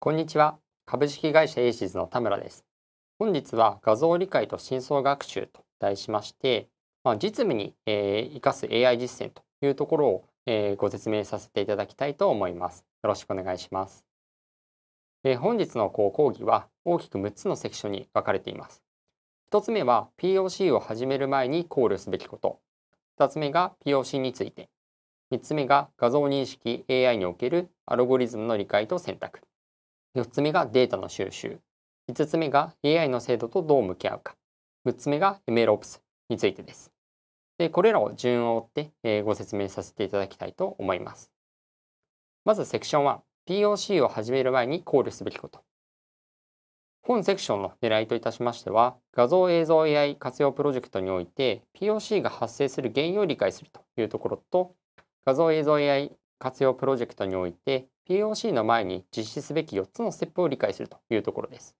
こんにちは。株式会社エイシズの田村です。本日は画像理解と真相学習と題しまして、まあ、実務に、えー、生かす AI 実践というところを、えー、ご説明させていただきたいと思います。よろしくお願いします。えー、本日の講義は大きく6つのセクションに分かれています。1つ目は POC を始める前に考慮すべきこと。2つ目が POC について。3つ目が画像認識 AI におけるアルゴリズムの理解と選択。4つ目がデータの収集。5つ目が AI の精度とどう向き合うか。6つ目が MLOps についてです。で、これらを順を追って、えご説明させていただきたいと思います。まずセクション1、POC を始める前に考慮すべきこと。本セクションの狙いといたしましては、画像映像 AI 活用プロジェクトにおいて、POC が発生する原因を理解するというところと、画像映像 AI 活用プロジェクトにおいて、POC の前に実施すべき4つのステップを理解するというところです。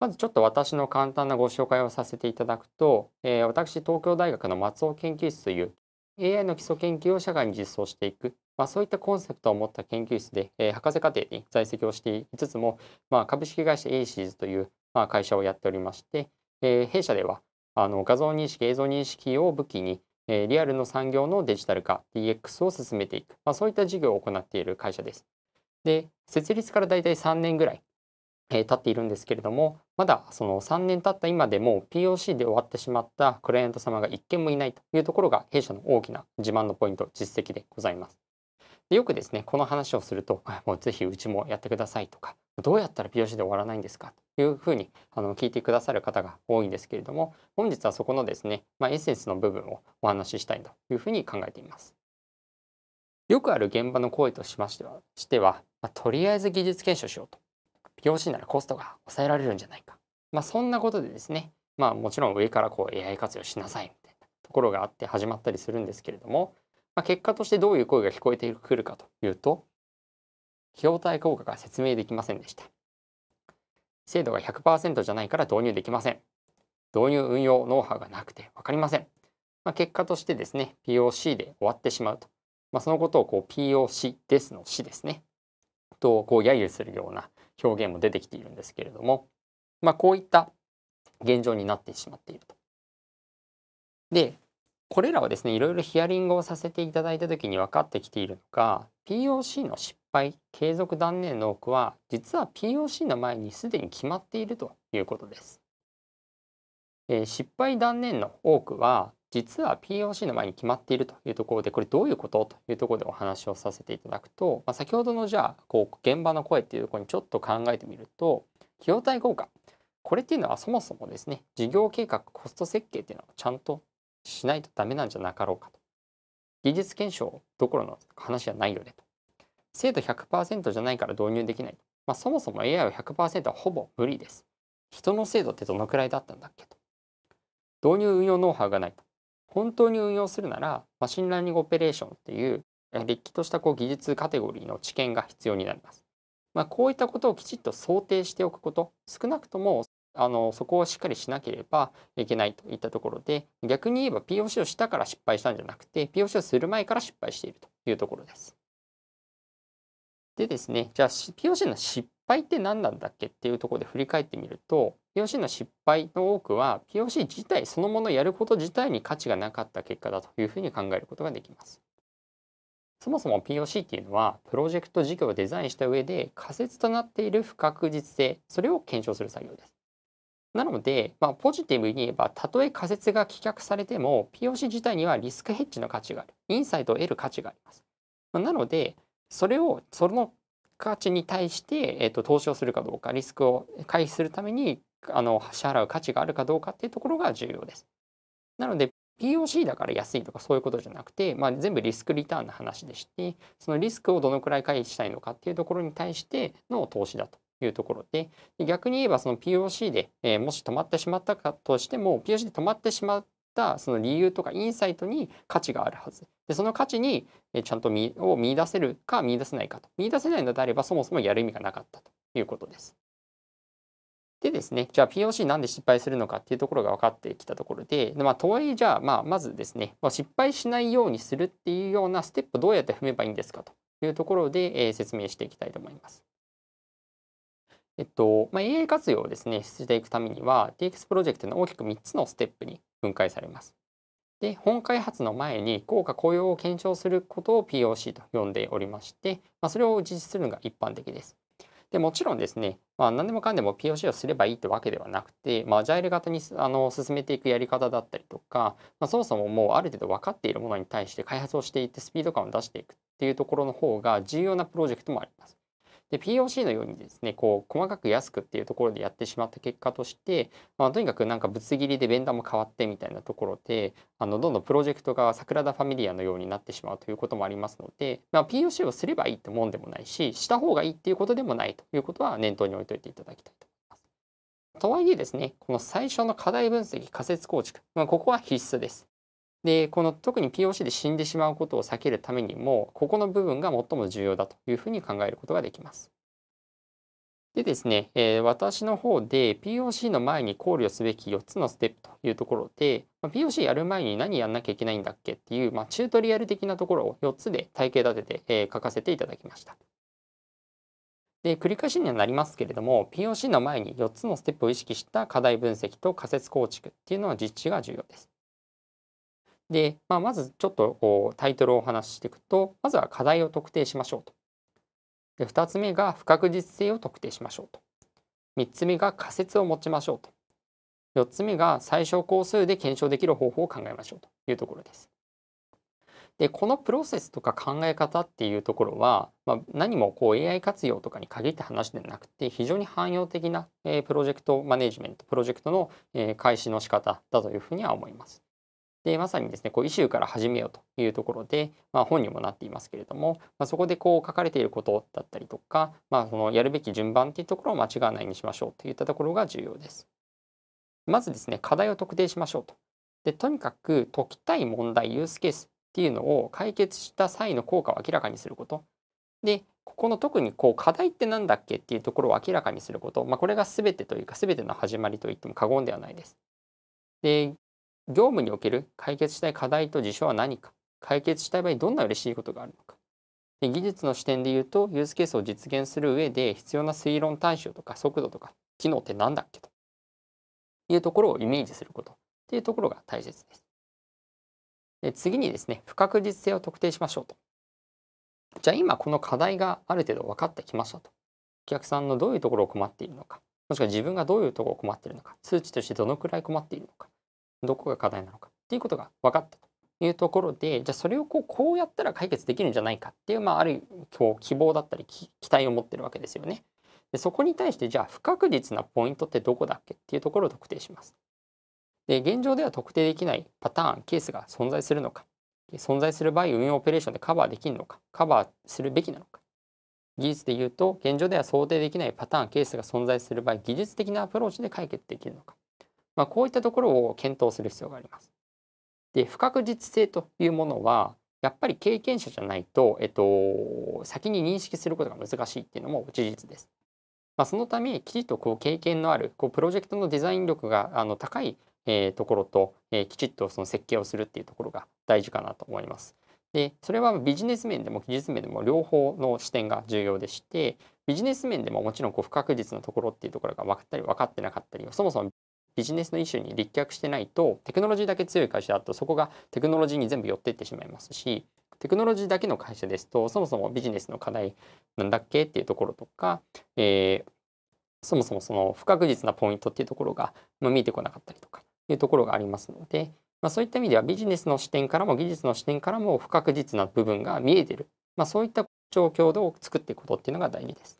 まずちょっと私の簡単なご紹介をさせていただくと、えー、私東京大学の松尾研究室という AI の基礎研究を社会に実装していく、まあ、そういったコンセプトを持った研究室で、えー、博士課程に在籍をしていつつも、まあ、株式会社 ACES という、まあ、会社をやっておりまして、えー、弊社ではあの画像認識映像認識を武器にえリアルの産業のデジタル化 DX を進めていく、まあ、そういった事業を行っている会社です。で設立からだいたい3年ぐらい、えー、経っているんですけれどもまだその3年経った今でも POC で終わってしまったクライアント様が1件もいないというところが弊社の大きな自慢のポイント実績でございます。でよくですねこの話をすると「もうぜひうちもやってください」とか「どうやったら美容師で終わらないんですか?」というふうにあの聞いてくださる方が多いんですけれども本日はそこのですね、まあ、エッセンスの部分をお話ししたいというふうに考えています。よくある現場の声としましてはしては、まあ、とりあえず技術検証しようと美容師ならコストが抑えられるんじゃないか、まあ、そんなことでですねまあもちろん上からこう AI 活用しなさいみたいなところがあって始まったりするんですけれどもまあ、結果としてどういう声が聞こえてくるかというと費用対効果が説明できませんでした制度が100%じゃないから導入できません導入運用ノウハウがなくて分かりません、まあ、結果としてですね POC で終わってしまうと、まあ、そのことをこう POC ですの死ですねとこう揶揄するような表現も出てきているんですけれども、まあ、こういった現状になってしまっていると。でこれらはですねいろいろヒアリングをさせていただいた時に分かってきているのが POC の失敗継続断念の多くは実は POC の前にすでに決まっているということです。えー、失敗断念の多くは実は POC の前に決まっているというところでこれどういうことというところでお話をさせていただくと、まあ、先ほどのじゃあこう現場の声っていうところにちょっと考えてみると費用対効果これっていうのはそもそもですね事業計画コスト設計っていうのはちゃんとしないとダメなんじゃなかろうかと。技術検証どころの話じゃないよねと。精度100%じゃないから導入できない。まあ、そもそも AI は100%はほぼ無理です。人の精度ってどのくらいだったんだっけと。導入運用ノウハウがないと。本当に運用するなら、マシンラーニングオペレーションっていう、れっきとしたこう技術カテゴリーの知見が必要になります。まあ、こういったことをきちっと想定しておくこと、少なくともあのそこをしっかりしなければいけないといったところで逆に言えば POC をしたから失敗したんじゃなくて POC をする前から失敗しているというところです。でですねじゃあ POC の失敗って何なんだっけっていうところで振り返ってみると POC の失敗の多くは POC 自体そのものやること自体に価値がなかった結果だというふうに考えることができます。そもそも POC っていうのはプロジェクト事業をデザインした上で仮説となっている不確実性それを検証する作業です。なので、まあ、ポジティブに言えばたとえ仮説が棄却されても POC 自体にはリスクヘッジの価値があるインサイトを得る価値があります。なのでそれをその価値に対して、えー、と投資をするかどうかリスクを回避するためにあの支払う価値があるかどうかっていうところが重要です。なので POC だから安いとかそういうことじゃなくて、まあ、全部リスクリターンの話でしてそのリスクをどのくらい回避したいのかっていうところに対しての投資だというところで、逆に言えばその POC で、えー、もし止まってしまったかとしても、POC で止まってしまったその理由とかインサイトに価値があるはず。で、その価値に、えちゃんと見を見出せるか見出せないかと。見出せないのであれば、そもそもやる意味がなかったということです。でですね、じゃあ POC なんで失敗するのかっていうところが分かってきたところで、まあ、とはいえじゃあ、まあ、まずですね、まあ、失敗しないようにするっていうようなステップどうやって踏めばいいんですかというところで、えー、説明していきたいと思います。えっとまあ、AI 活用をですねしていくためには DX プロジェクトの大きく3つのステップに分解されます。で本開発の前に効果雇用を検証することを POC と呼んでおりまして、まあ、それを実施するのが一般的です。でもちろんですね、まあ、何でもかんでも POC をすればいいってわけではなくて、まあ、アジャイル型にあの進めていくやり方だったりとか、まあ、そもそももうある程度分かっているものに対して開発をしていってスピード感を出していくっていうところの方が重要なプロジェクトもあります。で、POC のようにですね、こう、細かく安くっていうところでやってしまった結果として、まあ、とにかくなんかぶつ切りでベンダーも変わってみたいなところで、あの、どんどんプロジェクトが桜田ファミリアのようになってしまうということもありますので、まあ、POC をすればいいってもんでもないし、した方がいいっていうことでもないということは念頭に置いといていただきたいと思います。とはいえですね、この最初の課題分析仮説構築、まあ、ここは必須です。でこの特に POC で死んでしまうことを避けるためにもここの部分が最も重要だというふうに考えることができます。でですね、えー、私の方で POC の前に考慮すべき4つのステップというところで、まあ、POC やる前に何やんなきゃいけないんだっけっていう、まあ、チュートリアル的なところを4つで体系立てて、えー、書かせていただきました。で繰り返しにはなりますけれども POC の前に4つのステップを意識した課題分析と仮説構築っていうのは実地が重要です。で、まあ、まずちょっとこうタイトルをお話ししていくとまずは課題を特定しましょうと。で2つ目が不確実性を特定しましょうと。3つ目が仮説を持ちましょうと。4つ目が最小工数で検証できる方法を考えましょうというところです。でこのプロセスとか考え方っていうところは、まあ、何もこう AI 活用とかに限った話ではなくて非常に汎用的な、えー、プロジェクトマネジメントプロジェクトの、えー、開始の仕方だというふうには思います。でまさにですねこうイシューから始めようというところで、まあ、本にもなっていますけれども、まあ、そこでこう書かれていることだったりとか、まあ、そのやるべき順番っていうところを間違わないにしましょうといったところが重要です。まずですね課題を特定しましょうと。でとにかく解きたい問題ユースケースっていうのを解決した際の効果を明らかにすること。でここの特にこう課題って何だっけっていうところを明らかにすること、まあ、これが全てというか全ての始まりといっても過言ではないです。で業務における解決したい課題と事象は何か解決したい場合どんな嬉しいことがあるのか技術の視点で言うとユースケースを実現する上で必要な推論対象とか速度とか機能って何だっけというところをイメージすることっていうところが大切です。で次にですね不確実性を特定しましょうと。じゃあ今この課題がある程度分かってきましたと。お客さんのどういうところを困っているのかもしくは自分がどういうところを困っているのか数値としてどのくらい困っているのかどこが課題なのかっていうことが分かったというところでじゃあそれをこうこうやったら解決できるんじゃないかっていう、まあ、あるこう希望だったり期待を持ってるわけですよね。でそこに対してじゃあ不確実なポイントってどこだっけっていうところを特定します。で現状では特定できないパターンケースが存在するのか存在する場合運用オペレーションでカバーできるのかカバーするべきなのか技術でいうと現状では想定できないパターンケースが存在する場合技術的なアプローチで解決できるのかまあ、こういったところを検討する必要があります。で不確実性というものはやっぱり経験者じゃないと、えっと、先に認識することが難しいっていうのも事実です。まあ、そのためきちっとこう経験のあるこうプロジェクトのデザイン力があの高い、えところと、えー、きちっとその設計をするっていうところが大事かなと思います。でそれはビジネス面でも技術面でも両方の視点が重要でしてビジネス面でももちろんこう不確実なところっていうところが分かったり分かってなかったりそもそもビジネスの一種に立脚してないとテクノロジーだけ強い会社だとそこがテクノロジーに全部寄っていってしまいますしテクノロジーだけの会社ですとそもそもビジネスの課題なんだっけっていうところとか、えー、そもそもその不確実なポイントっていうところが、まあ、見えてこなかったりとかいうところがありますので、まあ、そういった意味ではビジネスの視点からも技術の視点からも不確実な部分が見えてる、まあ、そういった状況を作っていくことっていうのが大事です。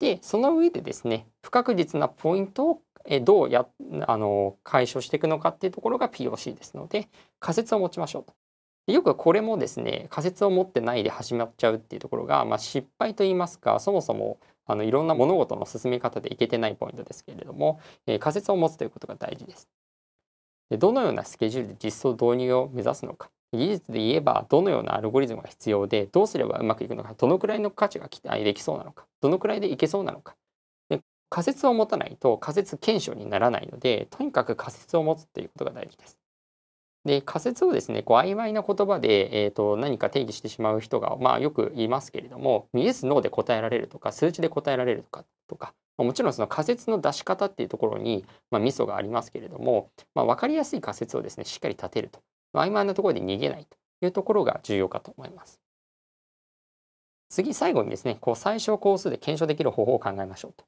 でその上でですね不確実なポイントをどうやあの解消していくのかっていうところが POC ですので仮説を持ちましょうと。よくこれもですね仮説を持ってないで始まっちゃうっていうところが、まあ、失敗といいますかそもそもあのいろんな物事の進め方でいけてないポイントですけれども、えー、仮説を持つということが大事です。でどのようなスケジュールで実装導入を目指すのか技術で言えばどのようなアルゴリズムが必要でどうすればうまくいくのかどのくらいの価値が期待できそうなのかどのくらいでいけそうなのか仮説を持たないと仮説検証にならないのでとにかく仮説を持つということが大事です。で仮説をですねこう曖昧な言葉で、えーと、何か定義してしまう人が、まあ、よく言いますけれどもイエス・ノーで答えられるとか数値で答えられるとかとかもちろんその仮説の出し方っていうところに、まあ、ミソがありますけれども、まあ、分かりやすい仮説をですねしっかり立てると、曖昧なところで逃げないというところが重要かと思います。次最後にですねこう最小工数で検証できる方法を考えましょうと。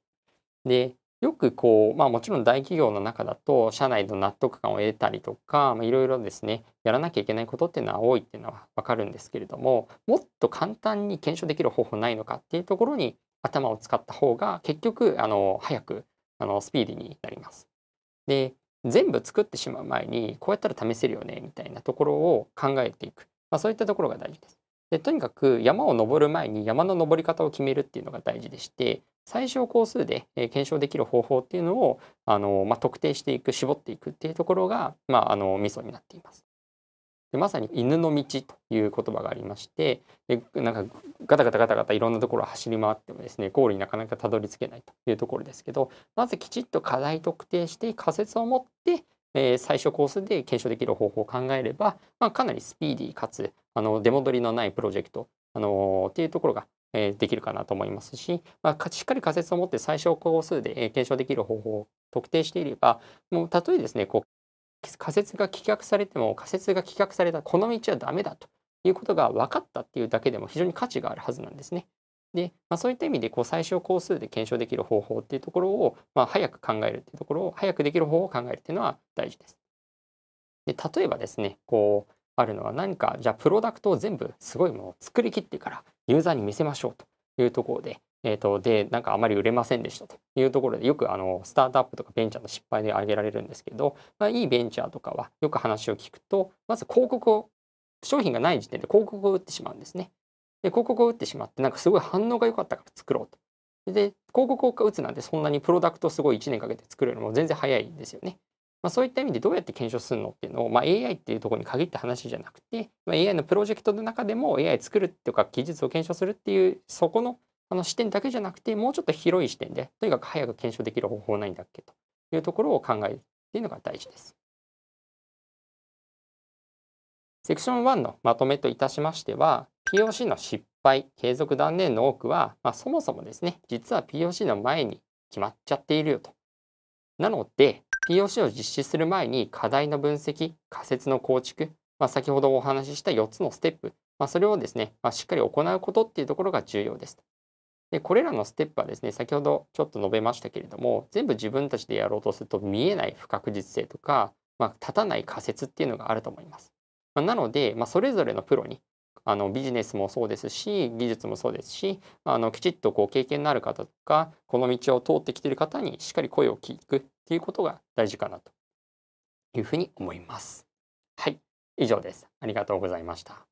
でよくこう、まあ、もちろん大企業の中だと社内の納得感を得たりとかいろいろですねやらなきゃいけないことっていうのは多いっていうのは分かるんですけれどももっと簡単に検証できる方法ないのかっていうところに頭を使った方が結局あの早くあのスピーディーになります。で全部作ってしまう前にこうやったら試せるよねみたいなところを考えていく、まあ、そういったところが大事です。でとにかく山を登る前に山の登り方を決めるっていうのが大事でして最小工数で検証できる方法っていうのをあの、まあ、特定していく絞っていくっていうところが、まあ、あのミソになっています。でまさに犬の道という言葉がありましてでなんかガタガタガタガタいろんなところを走り回ってもですねゴールになかなかたどり着けないというところですけどまずきちっと課題特定して仮説を持って、えー、最小コースで検証できる方法を考えれば、まあ、かなりスピーディーかつあの出戻りのないプロジェクト、あのっていうところが、えできるかなと思いますし、まあ、しっかり仮説を持って最小公数で、え検証できる方法を特定していればもうたとえですねこう仮説が棄却されても仮説が棄却されたこの道はダメだということが分かったっていうだけでも非常に価値があるはずなんですね。で、まあ、そういった意味でこう最小工数で検証できる方法っていうところを、まあ、早く考えるっていうところを早くできる方法を考えるっていうのは大事です。で例えばですねこうあるのは何かじゃあプロダクトを全部すごいものを作りきってからユーザーに見せましょうというところで、えーと、でなんかあまり売れませんでしたというところでよくあのスタートアップとかベンチャーの失敗で挙げられるんですけど、まあ、いいベンチャーとかはよく話を聞くとまず広告を商品がない時点で広告を打ってしまうんですね。で広告を打ってしまってなんかすごい反応が良かったから作ろうとで広告を打つなんてそんなにプロダクトすごい1年かけて作るよりも全然早いんですよね。まあ、そういった意味でどうやって検証するのっていうのを、まあ、AI っていうところに限った話じゃなくて、まあ、AI のプロジェクトの中でも AI 作るとか技術を検証するっていうそこのあの視点だけじゃなくてもうちょっと広い視点でとにかく早く検証できる方法ないんだっけというところを考えるっていうのが大事です。セクション1のまとめといたしましては POC の失敗継続断念の多くは、まあ、そもそもですね実は POC の前に決まっちゃっているよと。なので POC を実施する前に課題の分析、仮説の構築、まあ、先ほどお話しした4つのステップ、まあ、それをですね、まあ、しっかり行うことっていうところが重要です。でこれらのステップはですね先ほどちょっと述べましたけれども全部自分たちでやろうとすると見えない不確実性とか、まあ、立たない仮説っていうのがあると思います。まあ、なので、まあ、それぞれのプロにあのビジネスもそうですし技術もそうですしあのきちっとこう経験のある方とかこの道を通ってきてる方にしっかり声を聞くっていうことが大事かなというふうに思います。はい、以上です。ありがとうございました。